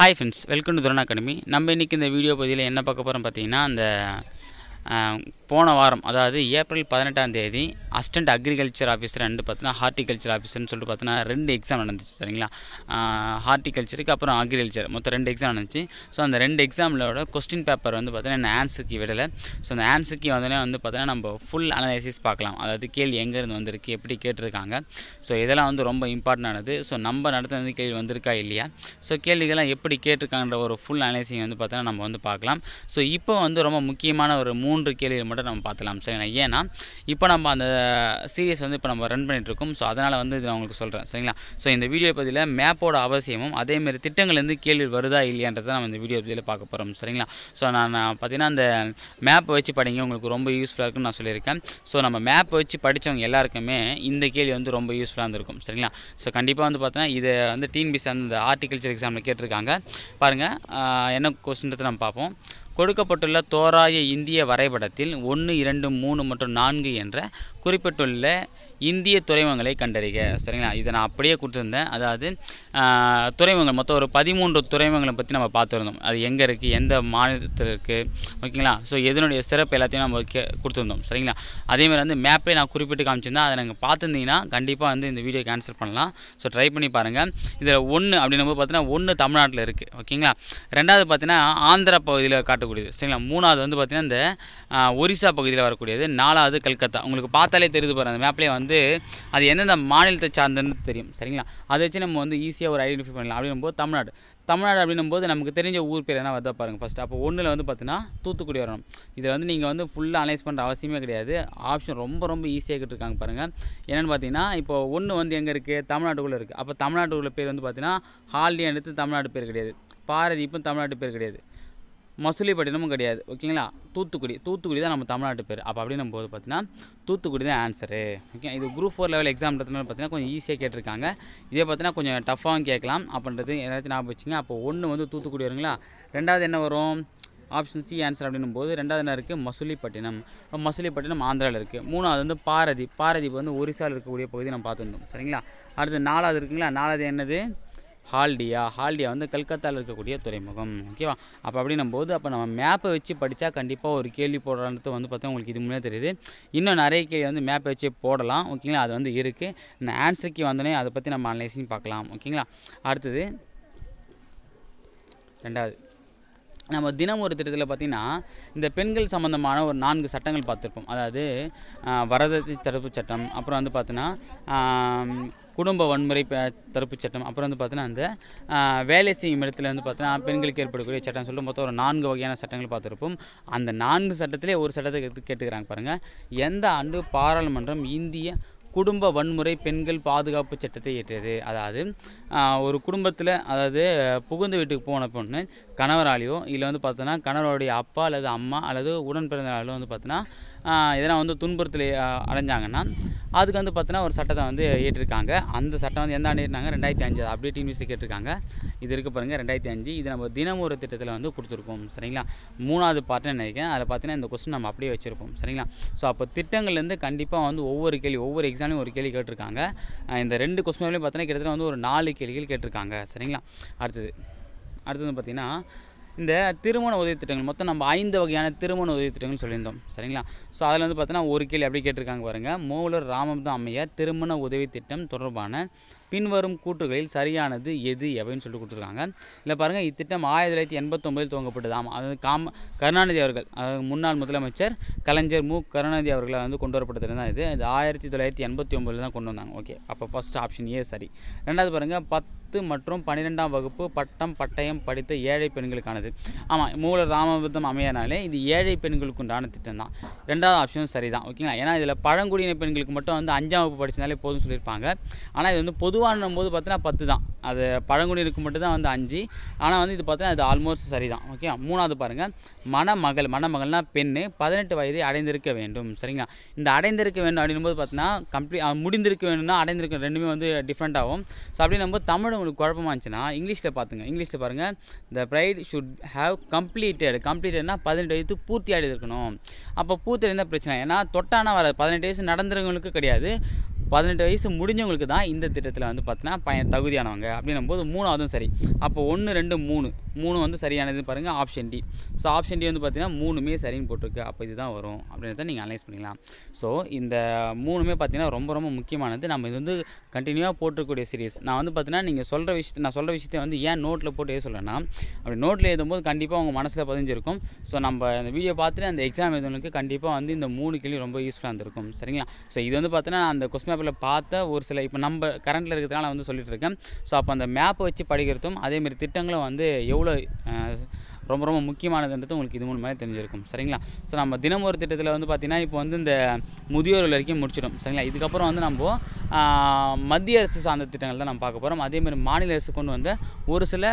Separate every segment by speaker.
Speaker 1: hi friends welcome to Thuran academy நம்ம இன்றைக்கி இந்த வீடியோ பகுதியில் என்ன பார்க்க போகிறோம் பார்த்தீங்கன்னா அந்த போன வாரம் அதாவது ஏப்ரல் பதினெட்டாம் தேதி அசிஸ்டன்ட் அக்ரிகல்ச்சர் ஆஃபீஸர் ரெண்டு பார்த்தீங்கன்னா ஹார்ட்டிகல்ச்சர் ஆஃபீஸர்னு சொல்லிட்டு பார்த்தீங்கன்னா ரெண்டு எக்ஸாம் நடந்துச்சு சரிங்களா ஹார்ட்டிகல்ச்சருக்கு அப்புறம் அக்ரிகல்ச்சர் மொத்தம் ரெண்டு எக்ஸாம் நடந்துச்சு ஸோ அந்த ரெண்டு எக்ஸாமிலோட கொஸ்டின் பேப்பர் வந்து பார்த்தீங்கன்னா ஆன்சருக்கு விடலை ஸோ அந்த ஆன்சருக்கு வந்தோடனே வந்து பார்த்தீங்கன்னா நம்ம ஃபுல் அனலைசிஸ் பார்க்கலாம் அதாவது கேள்வி எங்கேருந்து வந்திருக்கு எப்படி கேட்டிருக்காங்க ஸோ இதெல்லாம் வந்து ரொம்ப இம்பார்ட்டண்டானது ஸோ நம்ம நடத்துனது கேள்வி வந்திருக்கா இல்லையா ஸோ கேள்விகள்லாம் எப்படி கேட்டிருக்காங்கன்ற ஒரு ஃபுல் அனலைசிங் வந்து பார்த்தீங்கன்னா நம்ம வந்து பார்க்கலாம் ஸோ இப்போ வந்து ரொம்ப முக்கியமான ஒரு மூணு மூன்று கேள்விகள் மட்டும் நம்ம பார்த்துலாம் சரிங்களா ஏன்னா இப்போ நம்ம அந்த சீரியஸ் வந்து இப்போ நம்ம ரன் பண்ணிகிட்ருக்கோம் ஸோ அதனால் வந்து இது நான் உங்களுக்கு சொல்கிறேன் சரிங்களா ஸோ இந்த வீடியோ பதிவில் மேப்போட அவசியமும் அதேமாரி திட்டங்கள்லேருந்து கேள்வி வருதா இல்லையான்றதை நம்ம இந்த வீடியோ பதிவில் பார்க்க போகிறோம் சரிங்களா ஸோ நான் பார்த்தீங்கன்னா அந்த மேப்பை வச்சு படிங்க உங்களுக்கு ரொம்ப யூஸ்ஃபுல்லாக இருக்குன்னு நான் சொல்லியிருக்கேன் ஸோ நம்ம மேப்பை வச்சு படித்தவங்க எல்லாருக்குமே இந்த கேள்வி வந்து ரொம்ப யூஸ்ஃபுல்லாக இருந்திருக்கும் சரிங்களா ஸோ கண்டிப்பாக வந்து பார்த்தீங்கன்னா இதை வந்து டிஎன்பிசி அந்த ஆர்டிகல்ச்சர் எக்ஸாமில் கேட்டிருக்காங்க பாருங்கள் என்ன கொஸ்டின்றதை நம்ம பார்ப்போம் கொடுக்கப்பட்டுள்ள தோராய இந்திய வரைபடத்தில் ஒன்று இரண்டு மூணு மற்றும் நான்கு என்ற குறிப்பிட்டுள்ள இந்திய துறைமுகங்களை கண்டறிக சரிங்களா இதை நான் அப்படியே கொடுத்துருந்தேன் அதாவது துறைமுகங்கள் மொத்தம் ஒரு பதிமூன்று துறைமுகங்களை பற்றி நம்ம பார்த்துருந்தோம் அது எங்கே இருக்குது எந்த மாநிலத்தில் இருக்குது ஓகேங்களா ஸோ எதனுடைய சிறப்பு எல்லாத்தையும் நம்ம கொடுத்துருந்தோம் சரிங்களா அதேமாதிரி வந்து மேப்பே நான் குறிப்பிட்டு காமிச்சிருந்தேன் அதை நாங்கள் பார்த்துருந்தீங்கன்னா கண்டிப்பாக வந்து இந்த வீடியோ கேன்சல் பண்ணலாம் ஸோ ட்ரை பண்ணி பாருங்கள் இதில் ஒன்று அப்படின்னும் பார்த்தீங்கன்னா ஒன்று தமிழ்நாட்டில் இருக்குது ஓகேங்களா ரெண்டாவது பார்த்தீங்கன்னா ஆந்திரா பகுதியில் காட்டக்கூடியது சரிங்களா மூணாவது வந்து பார்த்திங்கன்னா இந்த ஒரிசா பகுதியில் வரக்கூடியது நாலாவது கல்கத்தா உங்களுக்கு பார்த்து பார்த்தாலே தெரியுது பாருங்கள் அந்த மேப்லேயே வந்து அது எந்தெந்த மாநிலத்தை சார்ந்தன்னு தெரியும் சரிங்களா அதை வச்சு நம்ம வந்து ஈஸியாக ஒரு ஐடென்டிஃபை பண்ணலாம் அப்படின்னும் போது தமிழ்நாடு தமிழ்நாடு அப்படின்னும் போது நமக்கு தெரிஞ்ச ஊர் பேர் என்ன வந்தால் பாருங்கள் ஃபஸ்ட்டு அப்போ ஒன்றில் வந்து பார்த்தீங்கன்னா தூத்துக்குடி வரணும் இதில் வந்து நீங்கள் வந்து ஃபுல்லாக அனலைஸ் பண்ணுற அவசியமே கிடையாது ஆப்ஷன் ரொம்ப ரொம்ப ஈஸியாக கேட்டுருக்காங்க பாருங்கள் என்னென்னு பார்த்தீங்கன்னா இப்போ ஒன்று வந்து எங்கே இருக்குது தமிழ்நாட்டுக்குள்ளே இருக்குது அப்போ தமிழ்நாட்டுக்குள்ள பேர் வந்து பார்த்தீங்கன்னா ஹாலியாக எடுத்து தமிழ்நாடு பேர் கிடையாது பாரதி இப்போ தமிழ்நாட்டு பேர் கிடையாது மசூலிப்பட்டினமும் கிடையாது ஓகேங்களா தூத்துக்குடி தூத்துக்குடி தான் நம்ம தமிழ்நாட்டு பேர் அப்போ அப்படின்னும் போது பார்த்தீங்கன்னா தூத்துக்குடி தான் ஆன்சரு ஓகே இது குரூப் ஃபோர் லெவல் எக்ஸாம் பார்த்தீங்கன்னா கொஞ்சம் ஈஸியாக கேட்டிருக்காங்க இதே பார்த்தீங்கன்னா கொஞ்சம் டஃப்பாகவும் கேட்கலாம் அப்படின்றது எல்லாத்தையும் ஞாபகம் வச்சுங்க அப்போ ஒன்று வந்து தூத்துக்குடி வருங்களா ரெண்டாவது என்ன வரும் ஆப்ஷன் சி ஆன்சர் அப்படின்னும் போது ரெண்டாவது என்ன இருக்குது மசூலிப்பட்டினம் மசூலிப்பட்டினம் ஆந்திராவில் இருக்குது மூணாவது வந்து பாரதி பாரதி வந்து ஒரிசாவில் இருக்கக்கூடிய பகுதி நம்ம பார்த்துருந்தோம் சரிங்களா அடுத்து நாலாவது இருக்குங்களா நாலாவது என்னது ஹால்டியா ஹால்டியா வந்து கல்கத்தாவில் இருக்கக்கூடிய துறைமுகம் ஓகேவா அப்போ அப்படின்னும் போது அப்போ நம்ம மேப்பை வச்சு படித்தா கண்டிப்பாக ஒரு கேள்வி போடுறது வந்து பார்த்தா உங்களுக்கு இது முன்னே தெரியுது இன்னும் நிறைய கேள்வி வந்து மேப்பை வச்சு போடலாம் ஓகேங்களா அது வந்து இருக்குது நான் ஆன்சருக்கு வந்தோடனே அதை பற்றி நம்ம அனலைசிங் பார்க்கலாம் ஓகேங்களா அடுத்தது ரெண்டாவது நம்ம தினம் ஒரு திட்டத்தில் பார்த்திங்கன்னா இந்த பெண்கள் சம்மந்தமான ஒரு நான்கு சட்டங்கள் பார்த்துருப்போம் அதாவது வரதட்சி தடுப்பு சட்டம் அப்புறம் வந்து பார்த்தோன்னா குடும்ப வன்முறை தடுப்புச் சட்டம் அப்புறம் வந்து பார்த்தீங்கன்னா அந்த வேலை செய்யும் இடத்துல வந்து பார்த்தீங்கன்னா பெண்களுக்கு ஏற்படக்கூடிய சட்டம் சொல்லிட்டு மொத்தம் ஒரு நான்கு வகையான சட்டங்கள் பார்த்துருப்போம் அந்த நான்கு சட்டத்திலே ஒரு சட்டத்தை கேட்டுக்கிறாங்க பாருங்கள் எந்த ஆண்டு பாராளுமன்றம் இந்திய குடும்ப வன்முறை பெண்கள் பாதுகாப்பு சட்டத்தை ஏற்றியது அதாவது ஒரு குடும்பத்தில் அதாவது புகுந்த வீட்டுக்கு போன பொண்ணு கணவராலேயோ இல்லை வந்து பார்த்தோன்னா கணவருடைய அப்பா அல்லது அம்மா அல்லது உடன் பிறந்தாலும் வந்து பார்த்தோன்னா இதெல்லாம் வந்து துன்புறுத்தல் அடைஞ்சாங்கன்னா அதுக்கு வந்து பார்த்தீங்கன்னா ஒரு சட்டத்தை வந்து ஏற்றிருக்காங்க அந்த சட்டம் வந்து எந்த ஆண்டு ரெண்டாயிரத்தி அஞ்சு அப்படியே டீம் நியூஸில் கேட்டிருக்காங்க இது இருக்க பாருங்கள் ரெண்டாயிரத்தி அஞ்சு இது நம்ம தினம் ஒரு திட்டத்தில் வந்து கொடுத்துருக்கோம் சரிங்களா மூணாவது பார்ட்னு நினைக்கிறேன் அதில் பார்த்தீங்கன்னா இந்த கொஸ்டின் நம்ம அப்படியே வச்சுருப்போம் சரிங்களா ஸோ அப்போ திட்டங்கள்லேருந்து கண்டிப்பாக வந்து ஒவ்வொரு கேள்வி ஒவ்வொரு எக்ஸாமும் ஒரு கேள்வி கேட்டிருக்காங்க இந்த ரெண்டு கொஸ்டின்லையும் பார்த்தீங்கன்னா கிட்டத்தட்ட வந்து ஒரு நாலு கேள்விகள் கேட்டிருக்காங்க சரிங்களா அடுத்தது அடுத்தது பார்த்திங்கன்னா இந்த திருமண உதவி திட்டங்கள் மொத்தம் நம்ம ஐந்து வகையான திருமண உதவி திட்டங்கள் சொல்லியிருந்தோம் சரிங்களா ஸோ அதில் வந்து பார்த்தோன்னா ஒரு கேள்வி அப்படி கேட்டிருக்காங்க பாருங்கள் மூவலர் ராமபுரம் அம்மைய திருமண உதவி திட்டம் தொடர்பான பின்வரும் கூற்றுகளில் சரியானது எது அப்படின்னு சொல்லிட்டு கொடுத்துருக்காங்க இல்லை பாருங்கள் இத்திட்டம் ஆயிரத்தி தொள்ளாயிரத்தி எண்பத்தொம்பதில் துவங்கப்பட்டது ஆமாம் அதாவது காம கருணாநிதி அவர்கள் அதாவது முன்னாள் முதலமைச்சர் கலைஞர் மு கருணாநிதி அவர்களை வந்து கொண்டு வரப்பட்டது தான் இது இது ஆயிரத்தி தொள்ளாயிரத்தி எண்பத்தி ஒம்பதில் தான் கொண்டு வந்தாங்க ஓகே அப்போ ஃபஸ்ட் ஆப்ஷன் ஏ சரி ரெண்டாவது பாருங்கள் பத் பத்து மற்றும் பன்னிரெண்டாம் வகுப்பு பட்டம் பட்டயம் படித்த ஏழை பெண்களுக்கானது ஆமாம் மூல ராமபுத்தம் அமையனாலே இது ஏழை பெண்களுக்கு உண்டான திட்டம் தான் ரெண்டாவது ஆப்ஷனும் சரி தான் ஓகேங்களா ஏன்னா இதில் பழங்குடியின பெண்களுக்கு மட்டும் வந்து அஞ்சாம் வகுப்பு படித்தனாலே போதும் சொல்லியிருப்பாங்க ஆனால் இது வந்து பொதுவான போது பார்த்தீங்கன்னா பத்து தான் அது பழங்குடியினருக்கு மட்டும் தான் வந்து அஞ்சு ஆனால் வந்து இது பார்த்தீங்கன்னா இது ஆல்மோஸ்ட் சரி தான் ஓகே மூணாவது பாருங்கள் மணமகள் மணமகள்னால் பெண் பதினெட்டு வயதை அடைந்திருக்க வேண்டும் சரிங்களா இந்த அடைந்திருக்க வேண்டும் அப்படின்னும் போது பார்த்தீங்கன்னா கம்ப்ளீட் முடிந்திருக்க வேணும்னா அடைந்திருக்க ரெண்டுமே வந்து டிஃப்ரெண்ட் ஆகும் ஸோ அப்படின்னும் போது தமிழ் உங்களுக்கு குழப்பமாக இருந்துச்சுன்னா இங்கிலீஷில் பார்த்துங்க இங்கிலீஷில் பாருங்கள் the bride should have completed கம்ப்ளீட்டட்னா பதினெட்டு வயது பூர்த்தி ஆடி இருக்கணும் அப்போ பூர்த்தி என்ன பிரச்சனை ஏன்னா தொட்டானா வராது பதினெட்டு வயசு நடந்துறவங்களுக்கு கிடையாது பதினெட்டு வயசு முடிஞ்சவங்களுக்கு தான் இந்த திட்டத்தில் வந்து பார்த்தீங்கன்னா பையன் தகுதியானவங்க அப்படின்னும் போது மூணாவதும் சரி அப்போ ஒன்று ரெண்டு மூணு மூணு வந்து சரியானது பாருங்கள் option D so option D வந்து பார்த்தீங்கன்னா மூணுமே சரின்னு போட்டிருக்கு அப்போ இதுதான் வரும் அப்படின்னு தான் நீங்கள் அனலைஸ் பண்ணிக்கலாம் ஸோ இந்த மூணுமே பார்த்தீங்கன்னா ரொம்ப ரொம்ப முக்கியமானது நம்ம இது வந்து கண்டினியூவாக போட்டிருக்கக்கூடிய சீரீஸ் நான் வந்து பார்த்தீங்கன்னா நீங்கள் சொல்கிற விஷயத்தை நான் சொல்கிற விஷயத்தை வந்து ஏன் நோட்டில் போட்டு எது சொல்கிறேன்னா அப்படி நோட்டில் எழுதும்போது கண்டிப்பாக உங்கள் மனசில் பதிஞ்சிருக்கும் ஸோ நம்ம இந்த வீடியோ பார்த்துட்டு அந்த எக்ஸாம் எழுதுனவங்களுக்கு கண்டிப்பாக வந்து இந்த மூணு கேள்வி ரொம்ப யூஸ்ஃபுல்லாக இருந்திருக்கும் சரிங்களா ஸோ இது வந்து பார்த்தீங்கன்னா அந்த கொஸ்டின் மேப்பில் பார்த்த ஒரு சில இப்போ நம்ம கரண்ட்டில் இருக்கிறதுனால வந்து சொல்லிகிட்டு இருக்கேன் ஸோ அப்போ அந்த மேப்பை வச்சு படிக்கிறதும் அதேமாரி திட்டங்களும் வந்து எவ்வளோ ரொம்ப ரொம்ப முக்கியமானதுன்றது உங்களுக்கு இது மூலமாக தெரிஞ்சிருக்கும் சரிங்களா ஸோ நம்ம தினமொரு திட்டத்தில் வந்து பார்த்திங்கன்னா இப்போ வந்து இந்த முதியோர் வரைக்கும் முடிச்சிடும் சரிங்களா இதுக்கப்புறம் வந்து நம்ம மத்திய அரசு சார்ந்த திட்டங்கள் தான் நம்ம பார்க்க போகிறோம் அதேமாதிரி மாநில அரசு கொண்டு வந்து ஒரு சில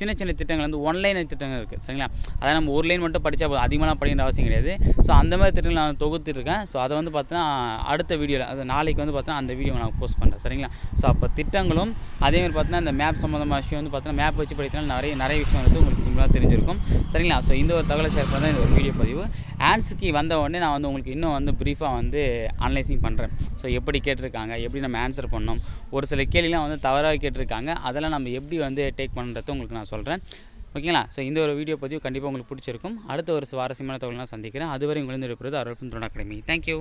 Speaker 1: சின்ன சின்ன திட்டங்கள் வந்து ஒன்லைன் திட்டங்கள் இருக்குது சரிங்களா அதை நம்ம ஒரு லைன் மட்டும் படித்தா போதும் அதிகமாக படிக்கிற அவசியம் கிடையாது ஸோ அந்த மாதிரி திட்டங்கள் நான் தொகுத்துருக்கேன் ஸோ அதை வந்து பார்த்தீங்கன்னா அடுத்த வீடியோவில் அது நாளைக்கு வந்து பார்த்தீங்கன்னா அந்த வீடியோ நான் போஸ்ட் பண்ணுறேன் சரிங்களா ஸோ அப்போ திட்டங்களும் அதேமாதிரி பார்த்தீங்கன்னா அந்த மேப் சம்மந்தமான விஷயம் வந்து பார்த்தீங்கன்னா மேப் வச்சு படித்தனால நிறைய நிறைய விஷயம் வந்து உங்களுக்கு முன்னாடி தெரிஞ்சிருக்கும் சரிங்களா ஸோ இந்த ஒரு தகவலை ஷேர் பண்ணால் இந்த ஒரு வீடியோ பதிவு ஆன்ஸுக்கு வந்த உடனே நான் வந்து உங்களுக்கு இன்னும் வந்து ப்ரீஃபாக வந்து அனலைசிங் பண்ணுறேன் ஸோ எப்படி கேட்டிருக்காங்க எப்படி நம்ம ஆன்சர் பண்ணோம் ஒரு சில கேள்விலாம் வந்து தவறாக கேட்டிருக்காங்க அதெல்லாம் நம்ம எப்படி வந்து டேக் பண்ணுறது உங்களுக்கு நான் சொல்கிறேன் ஓகேங்களா ஸோ இந்த ஒரு வீடியோ பற்றியும் கண்டிப்பாக உங்களுக்கு பிடிச்சிருக்கும் அடுத்த ஒரு சுவாரஸ்யமான தகவலாம் சந்திக்கிறேன் அதுவரை உங்களுக்கு இருப்பது அருள் அகாடமி தேங்க்யூ